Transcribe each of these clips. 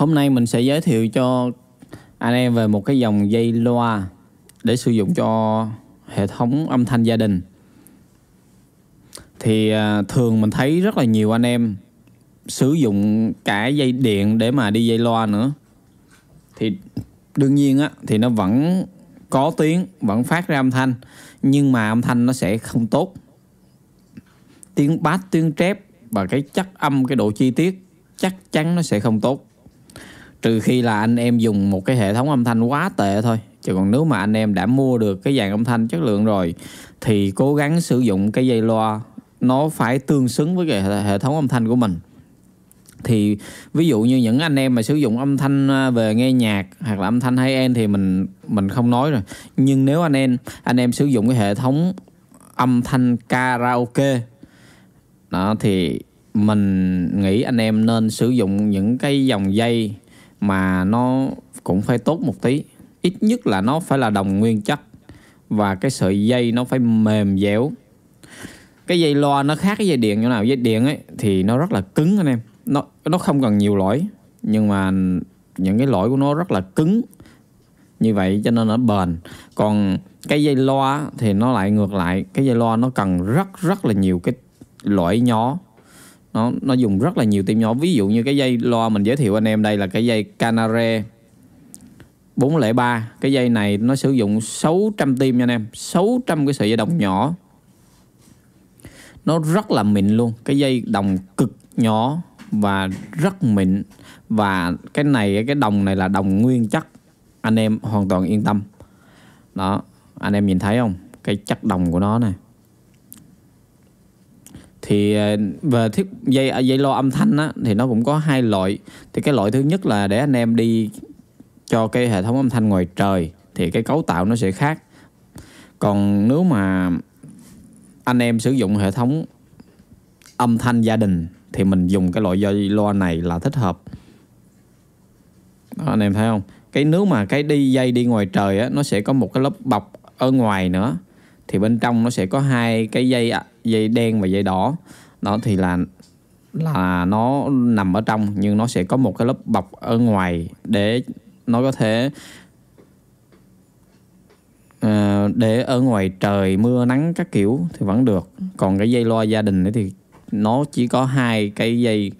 Hôm nay mình sẽ giới thiệu cho anh em về một cái dòng dây loa để sử dụng cho hệ thống âm thanh gia đình. Thì à, thường mình thấy rất là nhiều anh em sử dụng cả dây điện để mà đi dây loa nữa. Thì đương nhiên á thì nó vẫn có tiếng, vẫn phát ra âm thanh nhưng mà âm thanh nó sẽ không tốt. Tiếng bass, tiếng trép và cái chất âm cái độ chi tiết chắc chắn nó sẽ không tốt trừ khi là anh em dùng một cái hệ thống âm thanh quá tệ thôi chứ còn nếu mà anh em đã mua được cái dàn âm thanh chất lượng rồi thì cố gắng sử dụng cái dây loa nó phải tương xứng với cái hệ thống âm thanh của mình thì ví dụ như những anh em mà sử dụng âm thanh à, về nghe nhạc hoặc là âm thanh hay end thì mình mình không nói rồi nhưng nếu anh em anh em sử dụng cái hệ thống âm thanh karaoke đó thì mình nghĩ anh em nên sử dụng những cái dòng dây mà nó cũng phải tốt một tí ít nhất là nó phải là đồng nguyên chất và cái sợi dây nó phải mềm dẻo cái dây loa nó khác cái dây điện như nào dây điện ấy thì nó rất là cứng anh em nó nó không cần nhiều lõi nhưng mà những cái lõi của nó rất là cứng như vậy cho nên nó bền còn cái dây loa thì nó lại ngược lại cái dây loa nó cần rất rất là nhiều cái lõi nhỏ nó nó dùng rất là nhiều tim nhỏ ví dụ như cái dây loa mình giới thiệu anh em đây là cái dây Canare 403 cái dây này nó sử dụng 600 tim nha anh em 600 cái sợi dây đồng nhỏ nó rất là mịn luôn cái dây đồng cực nhỏ và rất mịn và cái này cái đồng này là đồng nguyên chất anh em hoàn toàn yên tâm đó anh em nhìn thấy không cái chất đồng của nó này thì ờ, về thiết dây à, dây lo âm thanh á thì nó cũng có hai loại thì cái loại thứ nhất là để anh em đi cho cái hệ thống âm thanh ngoài trời thì cái cấu tạo nó sẽ khác còn nếu mà anh em sử dụng hệ thống âm thanh gia đình thì mình dùng cái loại dây loa này là thích hợp đó, anh em thấy không cái nếu mà cái đi dây đi ngoài trời á nó sẽ có một cái lớp bọc ở ngoài nữa thì bên trong nó sẽ có hai cái dây dây đen và dây đỏ đó thì là là nó nằm ở trong nhưng nó sẽ có một cái lớp bọc ở ngoài để nó có thể uh, để ở ngoài trời mưa nắng các kiểu thì vẫn được còn cái dây loa gia đình thì nó chỉ có hai cái dây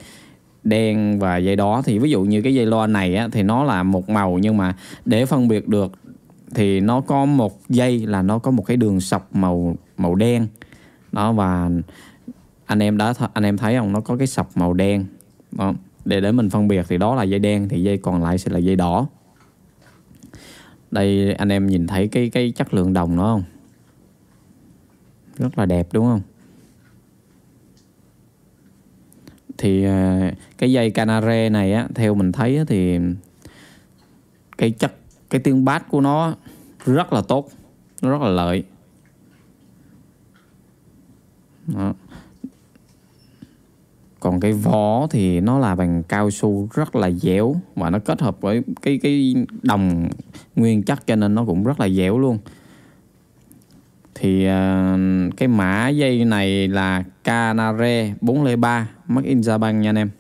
đen và dây đó thì ví dụ như cái dây loa này á, thì nó là một màu nhưng mà để phân biệt được thì nó có một dây là nó có một cái đường sọc màu màu đen đó và anh em đã anh em thấy không nó có cái sọc màu đen đó. để để mình phân biệt thì đó là dây đen thì dây còn lại sẽ là dây đỏ đây anh em nhìn thấy cái cái chất lượng đồng nó không rất là đẹp đúng không thì à, cái dây canare này á theo mình thấy á, thì cái chất cái tiếng bass của nó rất là tốt nó rất là lợi Đó. còn cái vỏ thì nó là bằng cao su rất là dẻo và nó kết hợp với cái cái đồng nguyên chất cho nên nó cũng rất là dẻo luôn thì à, cái mã dây này là Canare 403 made in Japan nha anh em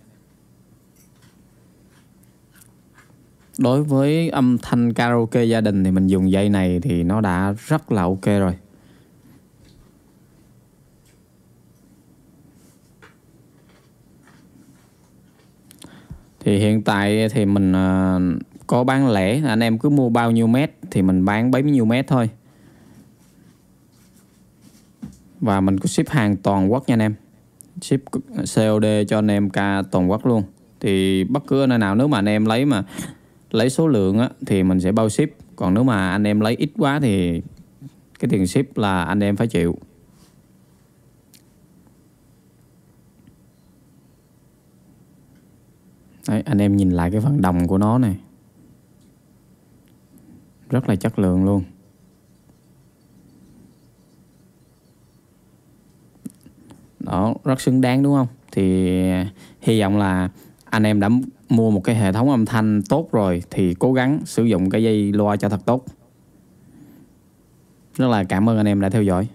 đối với âm thanh karaoke gia đình thì mình dùng dây này thì nó đã rất là ok rồi thì hiện tại thì mình à, có bán lẻ anh em cứ mua bao nhiêu mét thì mình bán bấy nhiêu mét thôi và mình có ship hàng toàn quốc nha anh em ship COD cho anh em ca toàn quốc luôn thì bất cứ nơi nào nếu mà anh em lấy mà lấy số lượng á, thì mình sẽ bao ship còn nếu mà anh em lấy ít quá thì cái tiền ship là anh em phải chịu Đấy, anh em nhìn lại cái phần đồng của nó này rất là chất lượng luôn đó rất xứng đáng đúng không thì hy vọng là anh em đã mua một cái hệ thống âm thanh tốt rồi thì cố gắng sử dụng cái dây loa cho thật tốt rất là cảm ơn anh em đã theo dõi